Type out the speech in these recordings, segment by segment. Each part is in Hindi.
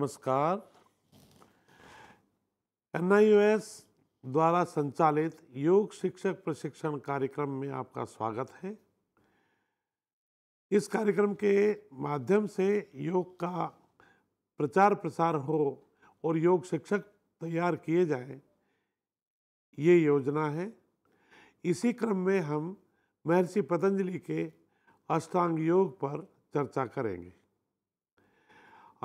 नमस्कार एन द्वारा संचालित योग शिक्षक प्रशिक्षण कार्यक्रम में आपका स्वागत है इस कार्यक्रम के माध्यम से योग का प्रचार प्रसार हो और योग शिक्षक तैयार किए जाए ये योजना है इसी क्रम में हम महर्षि पतंजलि के अष्टांग योग पर चर्चा करेंगे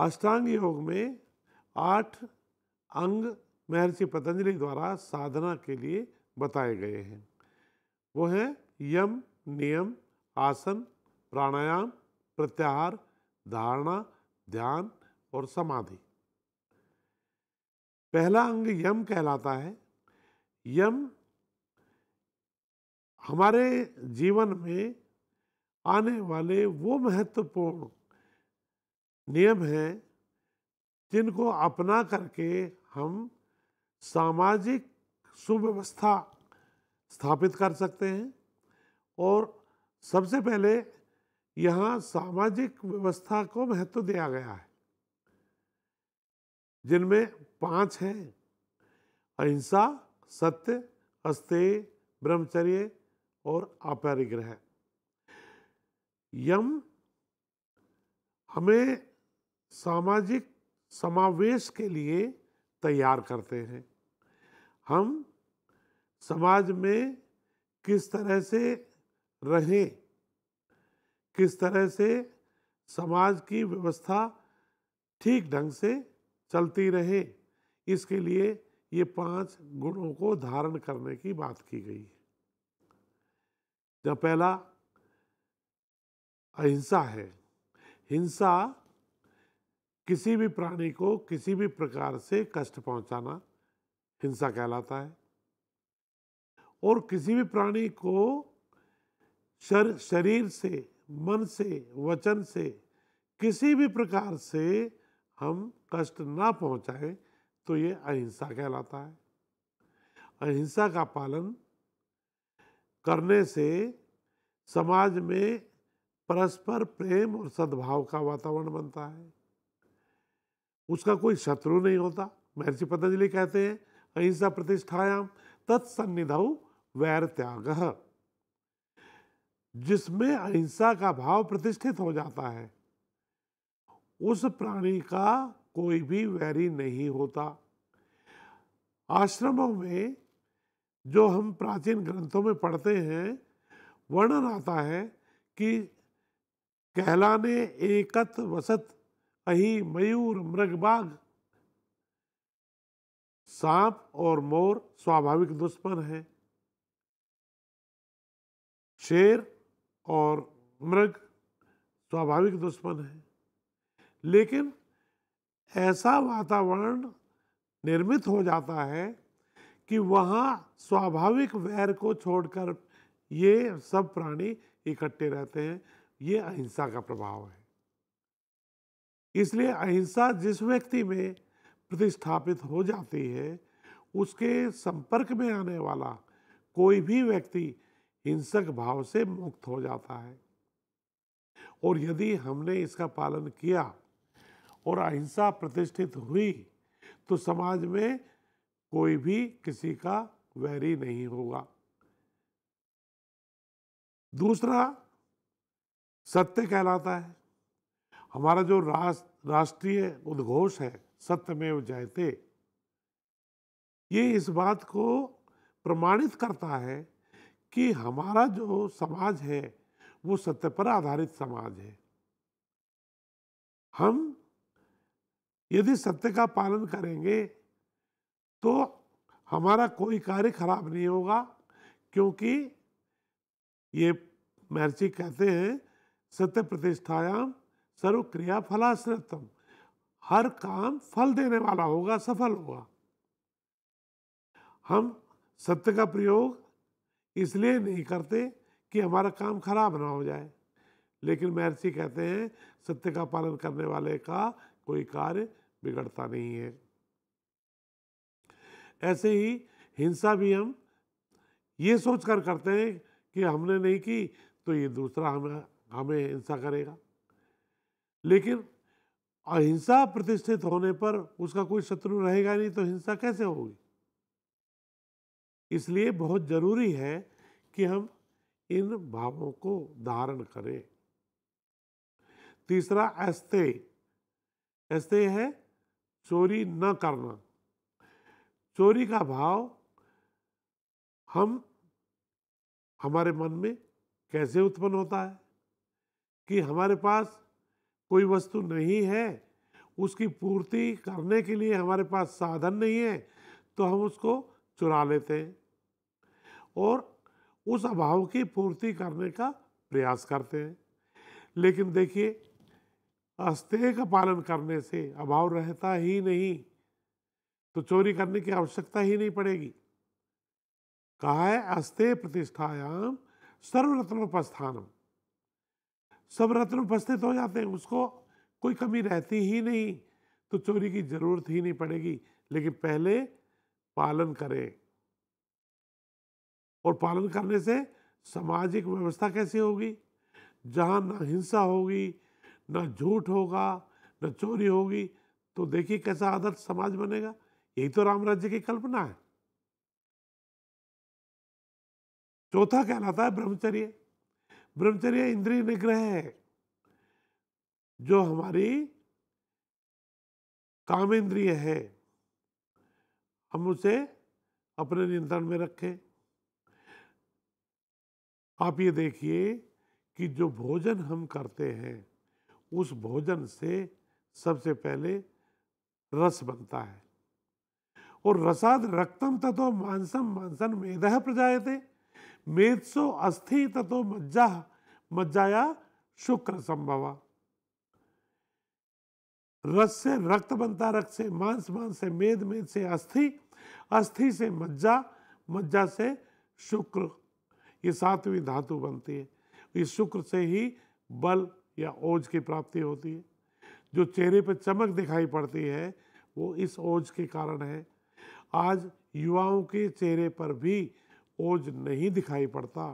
अष्टांग योग में आठ अंग महर्षि पतंजलि द्वारा साधना के लिए बताए गए हैं वो हैं यम नियम आसन प्राणायाम प्रत्याहार धारणा ध्यान और समाधि पहला अंग यम कहलाता है यम हमारे जीवन में आने वाले वो महत्वपूर्ण नियम हैं जिनको अपना करके हम सामाजिक सुव्यवस्था स्थापित कर सकते हैं और सबसे पहले यहाँ सामाजिक व्यवस्था को महत्व दिया गया है जिनमें पांच हैं अहिंसा सत्य अस्ते ब्रह्मचर्य और अपरिग्रह यम हमें सामाजिक समावेश के लिए तैयार करते हैं हम समाज में किस तरह से रहें किस तरह से समाज की व्यवस्था ठीक ढंग से चलती रहे इसके लिए ये पांच गुणों को धारण करने की बात की गई है जब पहला अहिंसा है हिंसा किसी भी प्राणी को किसी भी प्रकार से कष्ट पहुंचाना हिंसा कहलाता है और किसी भी प्राणी को शर, शरीर से मन से वचन से किसी भी प्रकार से हम कष्ट ना पहुंचाएं तो ये अहिंसा कहलाता है अहिंसा का पालन करने से समाज में परस्पर प्रेम और सद्भाव का वातावरण बनता है उसका कोई शत्रु नहीं होता महर्षि पतंजलि कहते हैं अहिंसा प्रतिष्ठायाम तत्सन्निधौ वैर त्याग जिसमें अहिंसा का भाव प्रतिष्ठित हो जाता है उस प्राणी का कोई भी वैरी नहीं होता आश्रमों में जो हम प्राचीन ग्रंथों में पढ़ते हैं वर्णन आता है कि कहलाने एकत वसत अही मयूर मृग बाघ सांप और मोर स्वाभाविक दुश्मन है शेर और मृग स्वाभाविक दुश्मन है लेकिन ऐसा वातावरण निर्मित हो जाता है कि वहाँ स्वाभाविक वैर को छोड़कर ये सब प्राणी इकट्ठे रहते हैं ये अहिंसा का प्रभाव है इसलिए अहिंसा जिस व्यक्ति में प्रतिस्थापित हो जाती है उसके संपर्क में आने वाला कोई भी व्यक्ति हिंसक भाव से मुक्त हो जाता है और यदि हमने इसका पालन किया और अहिंसा प्रतिष्ठित हुई तो समाज में कोई भी किसी का वैरी नहीं होगा दूसरा सत्य कहलाता है हमारा जो राष्ट्रीय उद्घोष है सत्यमेव जयते ये इस बात को प्रमाणित करता है कि हमारा जो समाज है वो सत्य पर आधारित समाज है हम यदि सत्य का पालन करेंगे तो हमारा कोई कार्य खराब नहीं होगा क्योंकि ये महर्षि कहते हैं सत्य प्रतिष्ठायाम सर्व क्रिया फलाश्रतम हर काम फल देने वाला होगा सफल होगा हम सत्य का प्रयोग इसलिए नहीं करते कि हमारा काम खराब ना हो जाए लेकिन महर्षि कहते हैं सत्य का पालन करने वाले का कोई कार्य बिगड़ता नहीं है ऐसे ही हिंसा भी हम ये सोच कर करते हैं कि हमने नहीं की तो ये दूसरा हमें हमें हिंसा करेगा लेकिन अहिंसा प्रतिष्ठित होने पर उसका कोई शत्रु रहेगा नहीं तो हिंसा कैसे होगी इसलिए बहुत जरूरी है कि हम इन भावों को धारण करें तीसरा अस्ते अस्ते है चोरी न करना चोरी का भाव हम हमारे मन में कैसे उत्पन्न होता है कि हमारे पास कोई वस्तु नहीं है उसकी पूर्ति करने के लिए हमारे पास साधन नहीं है तो हम उसको चुरा लेते हैं और उस अभाव की पूर्ति करने का प्रयास करते हैं लेकिन देखिए अस्तेय का पालन करने से अभाव रहता ही नहीं तो चोरी करने की आवश्यकता ही नहीं पड़ेगी कहा है अस्तेय प्रतिष्ठायाम सर्वरत्नोपस्थानम सब रत्न उपस्थित हो जाते हैं उसको कोई कमी रहती ही नहीं तो चोरी की जरूरत ही नहीं पड़ेगी लेकिन पहले पालन करें और पालन करने से सामाजिक व्यवस्था कैसी होगी जहां ना हिंसा होगी ना झूठ होगा ना चोरी होगी तो देखिए कैसा आदर्श समाज बनेगा यही तो राम राज्य की कल्पना है चौथा कहलाता है ब्रह्मचर्य ब्रह्मचर्य इंद्रिय निग्रह है जो हमारी काम इंद्रिय है हम उसे अपने नियंत्रण में रखें आप ये देखिए कि जो भोजन हम करते हैं उस भोजन से सबसे पहले रस बनता है और रसाद रक्तम तथो मांसम मांसन मेदह थे मेत्सो अस्थि ततो मज्जा मज्जाया शुक्र संभव रस से रक्त बनता रक्त से मांस मांस से मेद मेद से अस्थि अस्थि से मज्जा मज्जा से शुक्र ये सातवीं धातु बनती है इस शुक्र से ही बल या ओज की प्राप्ति होती है जो चेहरे पर चमक दिखाई पड़ती है वो इस ओज के कारण है आज युवाओं के चेहरे पर भी ओझ नहीं दिखाई पड़ता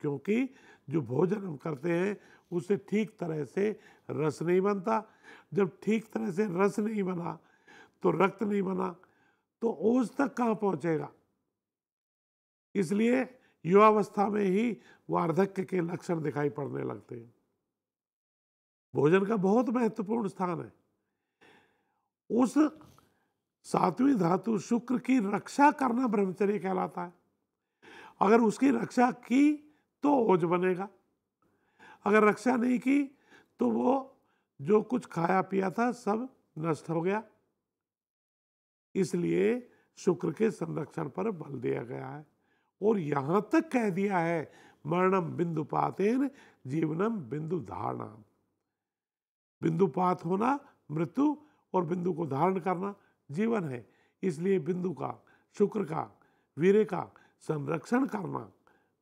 क्योंकि जो भोजन हम करते हैं उसे ठीक तरह से रस नहीं बनता जब ठीक तरह से रस नहीं बना तो रक्त नहीं बना तो ओज तक कहाँ पहुँचेगा इसलिए युवावस्था में ही वार्धक्य के लक्षण दिखाई पड़ने लगते हैं भोजन का बहुत महत्वपूर्ण स्थान है उस सातवीं धातु शुक्र की रक्षा करना ब्रह्मचर्य कहलाता है अगर उसकी रक्षा की तो ओझ बनेगा अगर रक्षा नहीं की तो वो जो कुछ खाया पिया था सब नष्ट हो गया इसलिए शुक्र के संरक्षण पर बल दिया गया है और यहां तक कह दिया है मरणम बिंदु पातेन जीवनम बिंदु धारणा बिंदु पात होना मृत्यु और बिंदु को धारण करना जीवन है इसलिए बिंदु का शुक्र का वीर का संरक्षण करना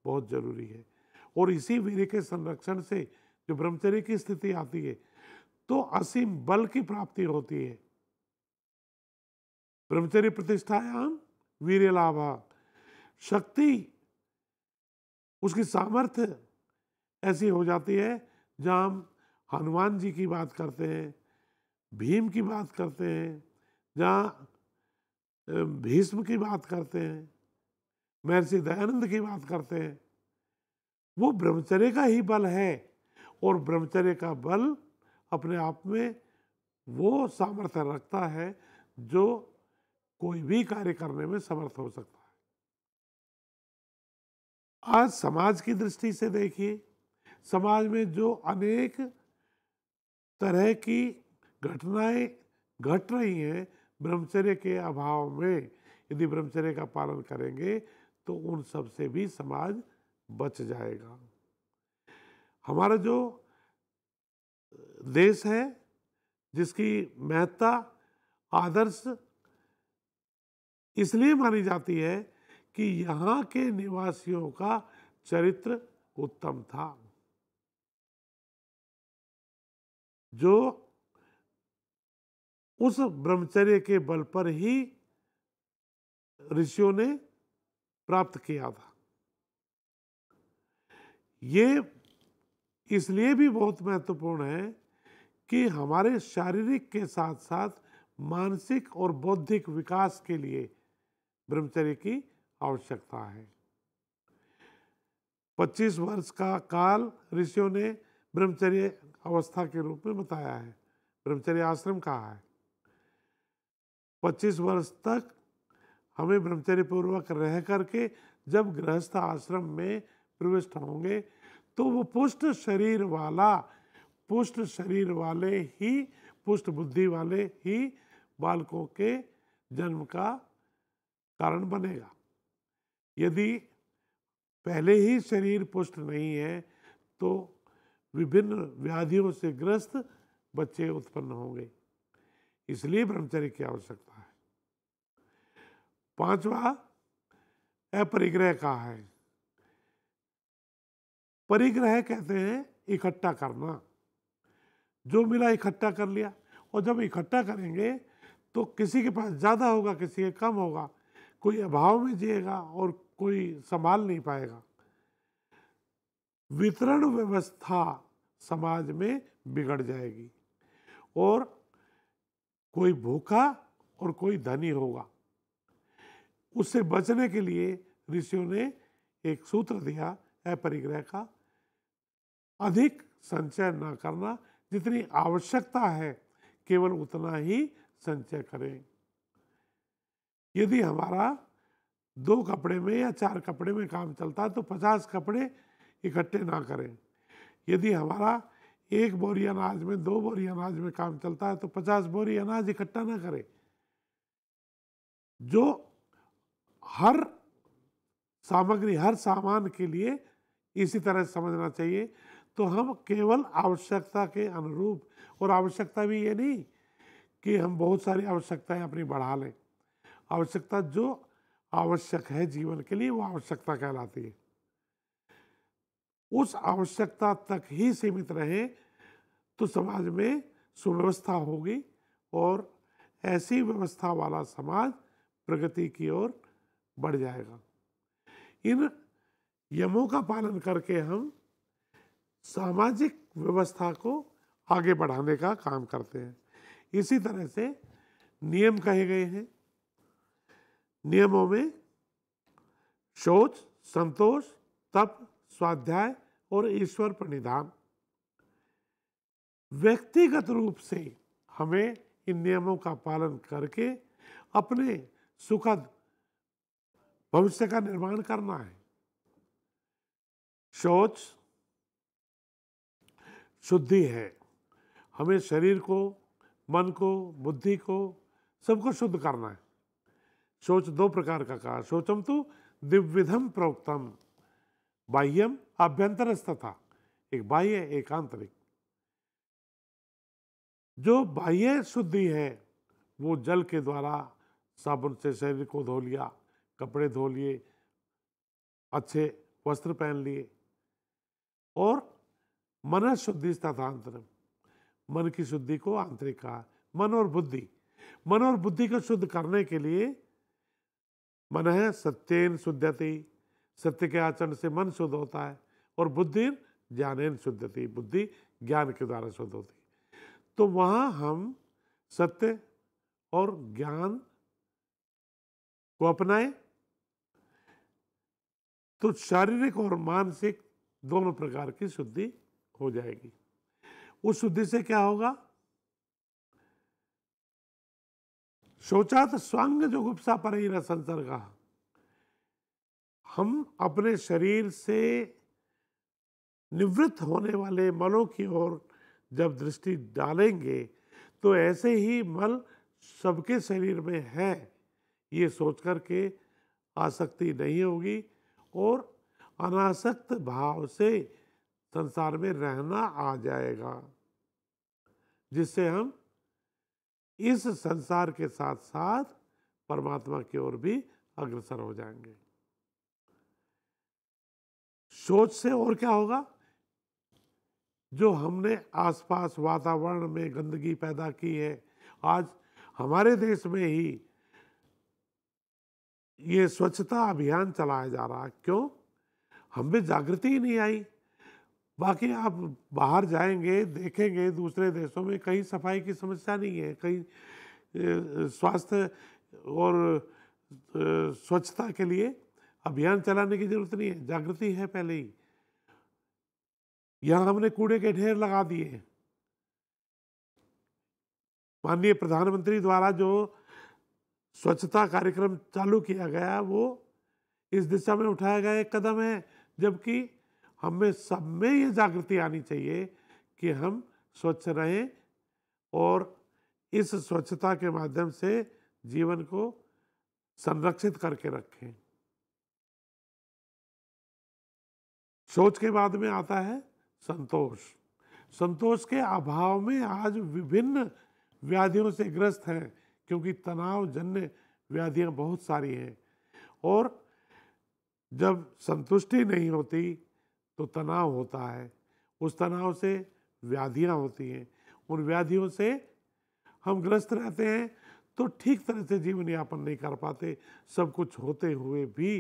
बहुत जरूरी है और इसी वीर के संरक्षण से जो ब्रह्मचर्य की स्थिति आती है तो असीम बल की प्राप्ति होती है ब्रह्मचर्य प्रतिष्ठायाम वीर लाभा शक्ति उसकी सामर्थ्य ऐसी हो जाती है जहां हम हनुमान जी की बात करते हैं भीम की बात करते हैं जहां भीष्म की बात करते हैं महर्षि दयानंद की बात करते हैं वो ब्रह्मचर्य का ही बल है और ब्रह्मचर्य का बल अपने आप में वो सामर्थ्य रखता है जो कोई भी कार्य करने में समर्थ हो सकता है आज समाज की दृष्टि से देखिए समाज में जो अनेक तरह की घटनाएं घट रही हैं ब्रह्मचर्य के अभाव में यदि ब्रह्मचर्य का पालन करेंगे तो उन सब से भी समाज बच जाएगा हमारा जो देश है जिसकी महत्ता आदर्श इसलिए मानी जाती है कि यहाँ के निवासियों का चरित्र उत्तम था जो उस ब्रह्मचर्य के बल पर ही ऋषियों ने प्राप्त किया था ये इसलिए भी बहुत महत्वपूर्ण है कि हमारे शारीरिक के साथ साथ मानसिक और बौद्धिक विकास के लिए ब्रह्मचर्य की आवश्यकता है 25 वर्ष का काल ऋषियों ने ब्रह्मचर्य अवस्था के रूप में बताया है ब्रह्मचर्य आश्रम कहा है 25 वर्ष तक हमें ब्रह्मचर्य पूर्वक रह करके जब गृहस्थ आश्रम में प्रविष्ट होंगे तो वो पुष्ट शरीर वाला पुष्ट शरीर वाले ही पुष्ट बुद्धि वाले ही बालकों के जन्म का कारण बनेगा यदि पहले ही शरीर पुष्ट नहीं है तो विभिन्न व्याधियों से ग्रस्त बच्चे उत्पन्न होंगे इसलिए ब्रह्मचर्य की आवश्यकता है पांचवा अपरिग्रह का है परिग्रह कहते हैं इकट्ठा करना जो मिला इकट्ठा कर लिया और जब इकट्ठा करेंगे तो किसी के पास ज़्यादा होगा किसी के कम होगा कोई अभाव में जिएगा और कोई संभाल नहीं पाएगा वितरण व्यवस्था समाज में बिगड़ जाएगी और कोई भूखा और कोई धनी होगा उससे बचने के लिए ऋषियों ने एक सूत्र दिया है परिग्रह का अधिक संचय न करना जितनी आवश्यकता है केवल उतना ही संचय करें यदि हमारा दो कपड़े में या चार कपड़े में काम चलता है तो पचास कपड़े इकट्ठे ना करें यदि हमारा एक बोरी अनाज में दो बोरी अनाज में काम चलता है तो पचास बोरी अनाज इकट्ठा ना करें जो हर सामग्री हर सामान के लिए इसी तरह समझना चाहिए तो हम केवल आवश्यकता के अनुरूप और आवश्यकता भी ये नहीं कि हम बहुत सारी आवश्यकताएं अपनी बढ़ा लें आवश्यकता जो आवश्यक है जीवन के लिए वो आवश्यकता कहलाती है उस आवश्यकता तक ही सीमित रहे तो समाज में सुव्यवस्था होगी और ऐसी व्यवस्था वाला समाज प्रगति की ओर बढ़ जाएगा इन यमों का पालन करके हम सामाजिक व्यवस्था को आगे बढ़ाने का काम करते हैं इसी तरह से नियम कहे गए हैं नियमों में शोच संतोष तप स्वाध्याय और ईश्वर प्रणिधान व्यक्तिगत रूप से हमें इन नियमों का पालन करके अपने सुखद भविष्य का निर्माण करना है शौच शुद्धि है हमें शरीर को मन को बुद्धि को सबको शुद्ध करना है शौच दो प्रकार का कहा शौचम तो दिव्यधम प्रोक्तम बाह्यम आभ्यंतर तथा एक बाह्य एक आंतरिक जो बाह्य शुद्धि है वो जल के द्वारा साबुन से शरीर को धो लिया कपड़े धो लिए अच्छे वस्त्र पहन लिए और मन शुद्धि तथांतरम मन की शुद्धि को आंतरिक कहा मन और बुद्धि मन और बुद्धि को शुद्ध करने के लिए मन है सत्यन शुद्धति सत्य के आचरण से मन शुद्ध होता है और बुद्धि ज्ञानेन शुद्धति बुद्धि ज्ञान के द्वारा शुद्ध होती तो वहाँ हम सत्य और ज्ञान को अपनाएं तो शारीरिक और मानसिक दोनों प्रकार की शुद्धि हो जाएगी उस शुद्धि से क्या होगा शौचात स्वांग जो गुप्सा पर ही संसर्ग हम अपने शरीर से निवृत्त होने वाले मलों की ओर जब दृष्टि डालेंगे तो ऐसे ही मल सबके शरीर में है ये सोच करके आसक्ति नहीं होगी और अनासक्त भाव से संसार में रहना आ जाएगा जिससे हम इस संसार के साथ साथ परमात्मा की ओर भी अग्रसर हो जाएंगे सोच से और क्या होगा जो हमने आसपास वातावरण में गंदगी पैदा की है आज हमारे देश में ही ये स्वच्छता अभियान चलाया जा रहा क्यों हम भी जागृति ही नहीं आई बाकी आप बाहर जाएंगे देखेंगे दूसरे देशों में कहीं सफाई की समस्या नहीं है कहीं स्वास्थ्य और स्वच्छता के लिए अभियान चलाने की जरूरत नहीं है जागृति है पहले ही यहाँ हमने कूड़े के ढेर लगा दिए माननीय प्रधानमंत्री द्वारा जो स्वच्छता कार्यक्रम चालू किया गया वो इस दिशा में उठाया गया एक कदम है जबकि हमें सब में ये जागृति आनी चाहिए कि हम स्वच्छ रहें और इस स्वच्छता के माध्यम से जीवन को संरक्षित करके रखें सोच के बाद में आता है संतोष संतोष के अभाव में आज विभिन्न व्याधियों से ग्रस्त हैं क्योंकि तनाव जन्य व्याधियाँ बहुत सारी हैं और जब संतुष्टि नहीं होती तो तनाव होता है उस तनाव से व्याधियाँ होती हैं उन व्याधियों से हम ग्रस्त रहते हैं तो ठीक तरह से जीवन यापन नहीं कर पाते सब कुछ होते हुए भी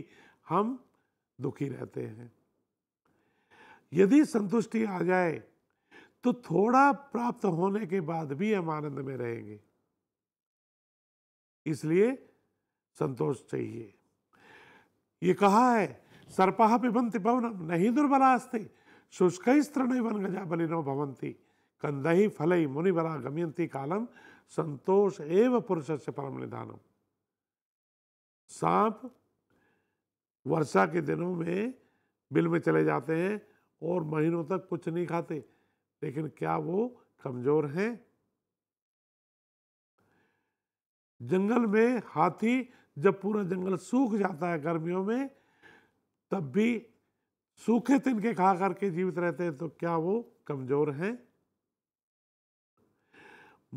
हम दुखी रहते हैं यदि संतुष्टि आ जाए तो थोड़ा प्राप्त होने के बाद भी हम आनंद में रहेंगे इसलिए संतोष चाहिए ये कहा है सर्पाह पिबंति पवन नहीं दुर्बलास्ते शुष्क स्त्रण वन गजा बलिनो भवंती ही मुनि बला गमयंती कालम संतोष एव पुरुष से परम निधानम सांप वर्षा के दिनों में बिल में चले जाते हैं और महीनों तक कुछ नहीं खाते लेकिन क्या वो कमज़ोर हैं जंगल में हाथी जब पूरा जंगल सूख जाता है गर्मियों में तब भी सूखे तिनके खा करके जीवित रहते हैं तो क्या वो कमजोर हैं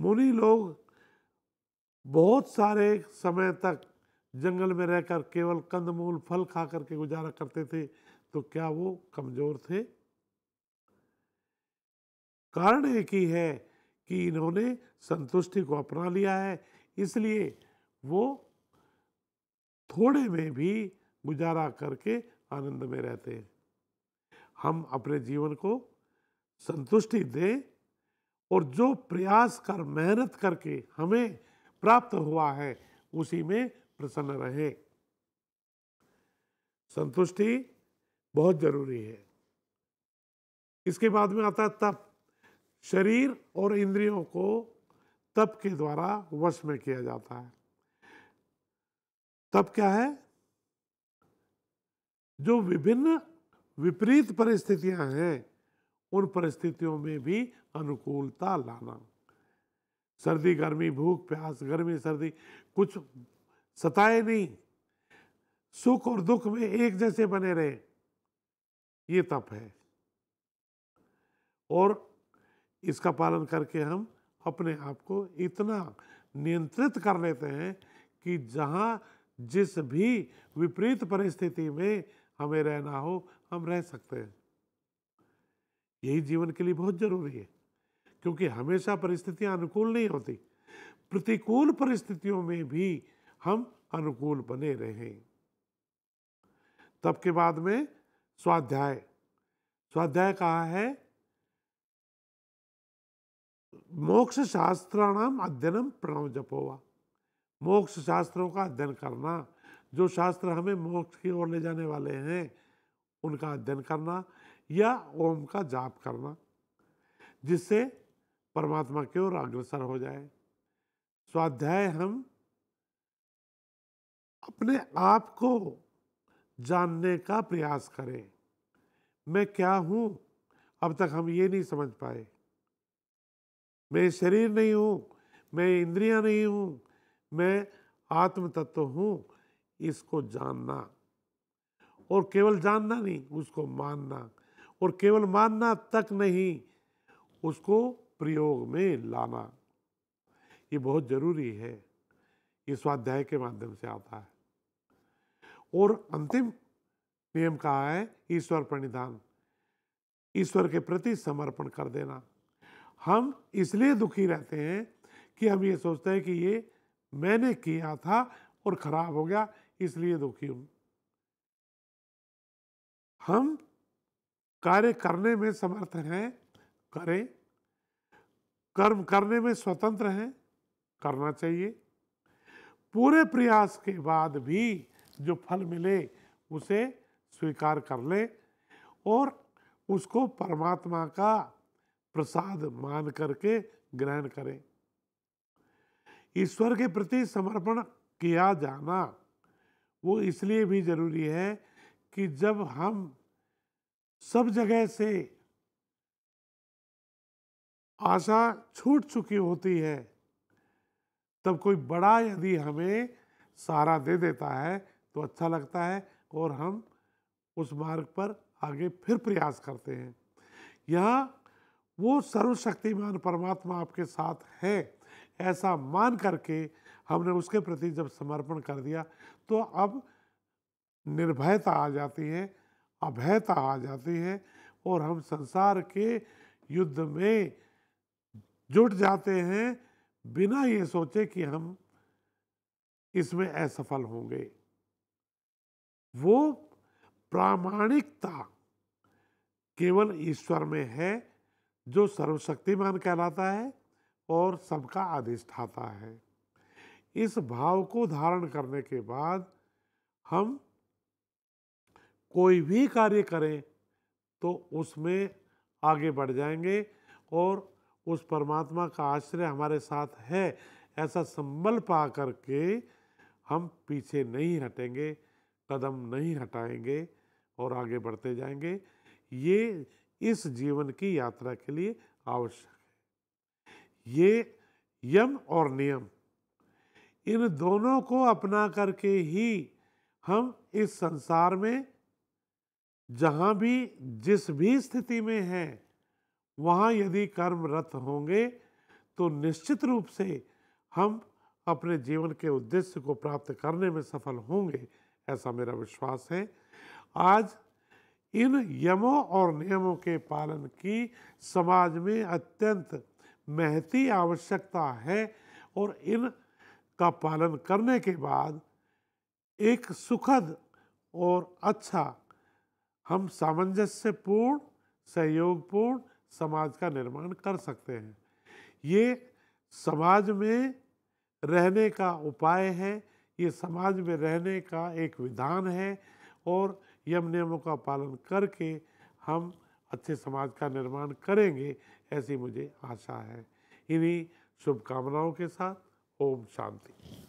मुनि लोग बहुत सारे समय तक जंगल में रहकर केवल कंदमूल फल खा करके गुजारा करते थे तो क्या वो कमजोर थे कारण एक ही है कि इन्होंने संतुष्टि को अपना लिया है इसलिए वो थोड़े में भी गुजारा करके आनंद में रहते हैं हम अपने जीवन को संतुष्टि दें और जो प्रयास कर मेहनत करके हमें प्राप्त हुआ है उसी में प्रसन्न रहे संतुष्टि बहुत जरूरी है इसके बाद में आता है तप शरीर और इंद्रियों को तप के द्वारा वश में किया जाता है तप क्या है जो विभिन्न विपरीत परिस्थितियां हैं उन परिस्थितियों में भी अनुकूलता लाना सर्दी गर्मी भूख प्यास गर्मी सर्दी कुछ सताए नहीं सुख और दुख में एक जैसे बने रहे ये तप है और इसका पालन करके हम अपने आप को इतना नियंत्रित कर लेते हैं कि जहाँ जिस भी विपरीत परिस्थिति में हमें रहना हो हम रह सकते हैं यही जीवन के लिए बहुत जरूरी है क्योंकि हमेशा परिस्थितियां अनुकूल नहीं होती प्रतिकूल परिस्थितियों में भी हम अनुकूल बने रहें तब के बाद में स्वाध्याय स्वाध्याय कहा है मोक्षशास्त्राणाम अध्ययनम प्रणव जपो मोक्ष शास्त्रों का अध्ययन करना जो शास्त्र हमें मोक्ष की ओर ले जाने वाले हैं उनका अध्ययन करना या ओम का जाप करना जिससे परमात्मा की ओर अग्रसर हो जाए स्वाध्याय हम अपने आप को जानने का प्रयास करें मैं क्या हूँ अब तक हम ये नहीं समझ पाए मैं शरीर नहीं हूँ मैं इंद्रियां नहीं हूँ मैं आत्म तत्व हूँ इसको जानना और केवल जानना नहीं उसको मानना और केवल मानना तक नहीं उसको प्रयोग में लाना ये बहुत ज़रूरी है ये स्वाध्याय के माध्यम से आता है और अंतिम नियम कहा है ईश्वर प्रणिधान ईश्वर के प्रति समर्पण कर देना हम इसलिए दुखी रहते हैं कि हम ये सोचते हैं कि ये मैंने किया था और खराब हो गया इसलिए दुखी हूं हम कार्य करने में समर्थ हैं करें कर्म करने में स्वतंत्र हैं करना चाहिए पूरे प्रयास के बाद भी जो फल मिले उसे स्वीकार कर ले और उसको परमात्मा का प्रसाद मान करके ग्रहण करें ईश्वर के प्रति समर्पण किया जाना वो इसलिए भी जरूरी है कि जब हम सब जगह से आशा छूट चुकी होती है तब कोई बड़ा यदि हमें सहारा दे देता है तो अच्छा लगता है और हम उस मार्ग पर आगे फिर प्रयास करते हैं यहाँ वो सर्वशक्तिमान परमात्मा आपके साथ है ऐसा मान करके हमने उसके प्रति जब समर्पण कर दिया तो अब निर्भयता आ जाती है अभयता आ जाती है और हम संसार के युद्ध में जुट जाते हैं बिना ये सोचे कि हम इसमें असफल होंगे वो प्रामाणिकता केवल ईश्वर में है जो सर्वशक्तिमान कहलाता है और सबका अधिष्ठाता है इस भाव को धारण करने के बाद हम कोई भी कार्य करें तो उसमें आगे बढ़ जाएंगे और उस परमात्मा का आश्रय हमारे साथ है ऐसा संबल पा करके हम पीछे नहीं हटेंगे कदम नहीं हटाएंगे और आगे बढ़ते जाएंगे ये इस जीवन की यात्रा के लिए आवश्यक है ये यम और नियम इन दोनों को अपना करके ही हम इस संसार में जहाँ भी जिस भी स्थिति में हैं वहाँ यदि कर्मरत होंगे तो निश्चित रूप से हम अपने जीवन के उद्देश्य को प्राप्त करने में सफल होंगे ऐसा मेरा विश्वास है आज इन यमों और नियमों के पालन की समाज में अत्यंत महती आवश्यकता है और इन का पालन करने के बाद एक सुखद और अच्छा हम सामंजस्यपूर्ण सहयोगपूर्ण समाज का निर्माण कर सकते हैं ये समाज में रहने का उपाय है ये समाज में रहने का एक विधान है और यम नियमों का पालन करके हम अच्छे समाज का निर्माण करेंगे ऐसी मुझे आशा है इन्हीं शुभकामनाओं के साथ ओम शांति